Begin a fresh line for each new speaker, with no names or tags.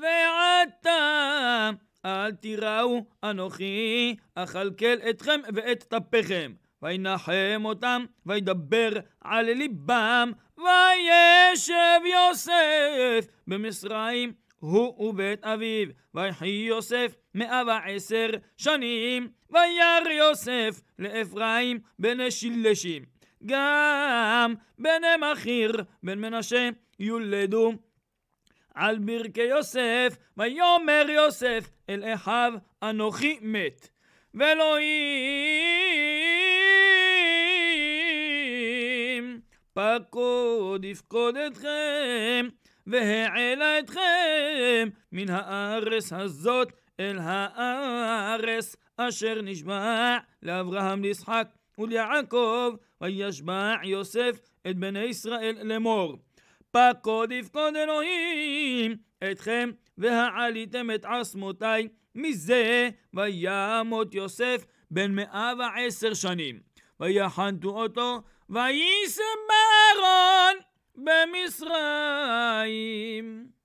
ועתה אל תיראו אנוכי אכלכל אתכם ואת טפיכם. וינחם אותם, וידבר על ליבם, וישב יוסף במצרים, הוא ובית אביו. ויחי יוסף מאה ועשר שנים, וירא יוסף לאפרים בני שלשים. גם בני מכיר, בן מנשה, יולדו על ברכי יוסף, ויאמר יוסף אל אחיו, אנוכי מת. ואלוהים פקוד יפקוד אתכם, והעלה אתכם מן הארץ הזאת אל הארץ אשר נשבע לאברהם, ליצחק וליעקב, וישבע יוסף את בני ישראל לאמור. פקוד יפקוד אלוהים אתכם והעליתם את עצמותי מזה וימות יוסף בן מאה ועשר שנים ויחנתו אותו וישם בארון במצרים